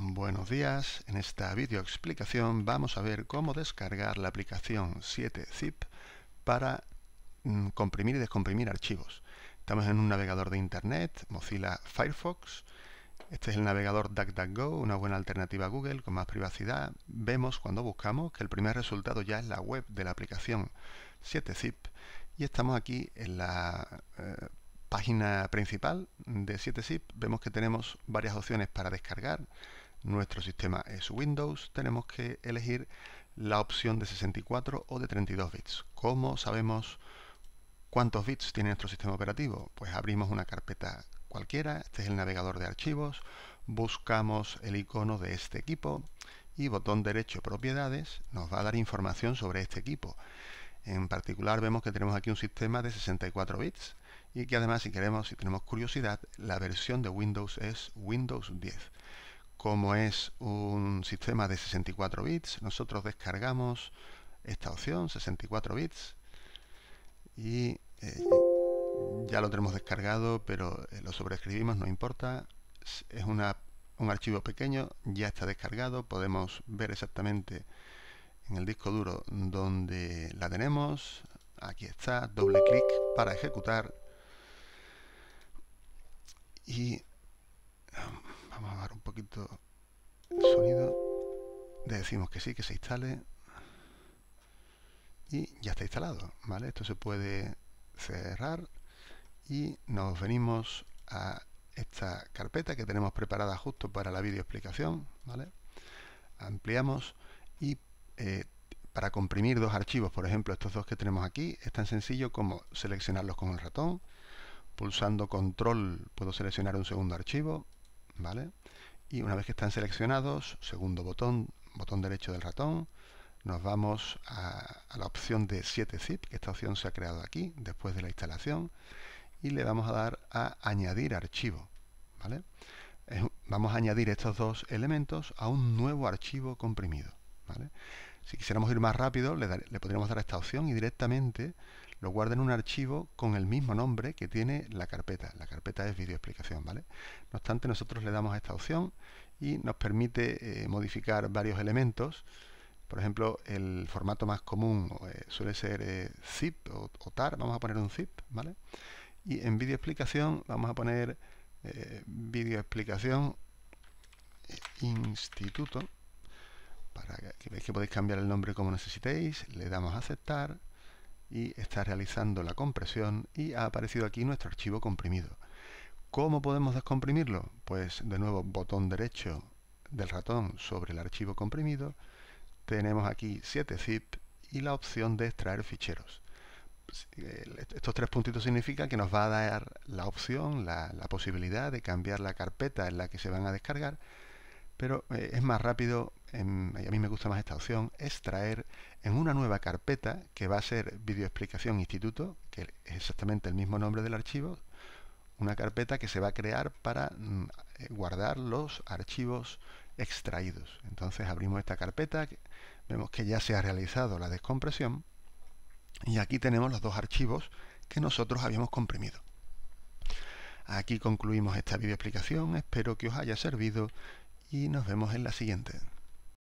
Buenos días, en esta video explicación vamos a ver cómo descargar la aplicación 7zip para mm, comprimir y descomprimir archivos. Estamos en un navegador de internet, Mozilla Firefox. Este es el navegador DuckDuckGo, una buena alternativa a Google con más privacidad. Vemos cuando buscamos que el primer resultado ya es la web de la aplicación 7zip y estamos aquí en la eh, página principal de 7zip. Vemos que tenemos varias opciones para descargar nuestro sistema es Windows, tenemos que elegir la opción de 64 o de 32 bits. ¿Cómo sabemos cuántos bits tiene nuestro sistema operativo? Pues abrimos una carpeta cualquiera, este es el navegador de archivos, buscamos el icono de este equipo y botón derecho propiedades nos va a dar información sobre este equipo. En particular vemos que tenemos aquí un sistema de 64 bits y que además si queremos, si tenemos curiosidad, la versión de Windows es Windows 10 como es un sistema de 64 bits, nosotros descargamos esta opción, 64 bits, y eh, ya lo tenemos descargado, pero eh, lo sobreescribimos, no importa, es un archivo pequeño, ya está descargado, podemos ver exactamente en el disco duro donde la tenemos, aquí está, doble clic para ejecutar y sonido. Le decimos que sí, que se instale. Y ya está instalado, ¿vale? Esto se puede cerrar y nos venimos a esta carpeta que tenemos preparada justo para la video explicación, ¿vale? Ampliamos y eh, para comprimir dos archivos, por ejemplo, estos dos que tenemos aquí, es tan sencillo como seleccionarlos con el ratón. Pulsando control puedo seleccionar un segundo archivo, ¿vale? y una vez que están seleccionados, segundo botón, botón derecho del ratón, nos vamos a, la opción de 7zip, que esta opción se ha creado aquí después de la instalación, y le vamos a dar a añadir archivo. ¿vale? vamos a añadir estos dos elementos a un nuevo archivo comprimido. Si quisiéramos ir más rápido, le, le podríamos dar a esta opción y directamente lo guarda en un archivo con el mismo nombre que tiene la carpeta. La carpeta es videoexplicación, ¿vale? No obstante, nosotros le damos a esta opción y nos permite eh, modificar varios elementos. Por ejemplo, el formato más común eh, suele ser eh, zip o, tar. Vamos a poner un zip, ¿vale? Y en video explicación vamos a poner eh, video explicación instituto. Para que, que veáis que podéis cambiar el nombre como necesitéis. Le damos a aceptar y está realizando la compresión y ha aparecido aquí nuestro archivo comprimido. ¿Cómo podemos descomprimirlo? Pues de nuevo botón derecho del ratón sobre el archivo comprimido, tenemos aquí 7 zip y la opción de extraer ficheros. Pues, estos tres puntitos significan que nos va a dar la opción, la, la posibilidad de cambiar la carpeta en la que se van a descargar, pero eh, es más rápido a mí me gusta más esta opción, extraer en una nueva carpeta que va a ser videoexplicación instituto, que es exactamente el mismo nombre del archivo, una carpeta que se va a crear para mm, eh, guardar los archivos extraídos. Entonces abrimos esta carpeta, vemos que ya se ha realizado la descompresión y aquí tenemos los dos archivos que nosotros habíamos comprimido. Aquí concluimos esta videoexplicación, espero que os haya servido y nos vemos en la siguiente.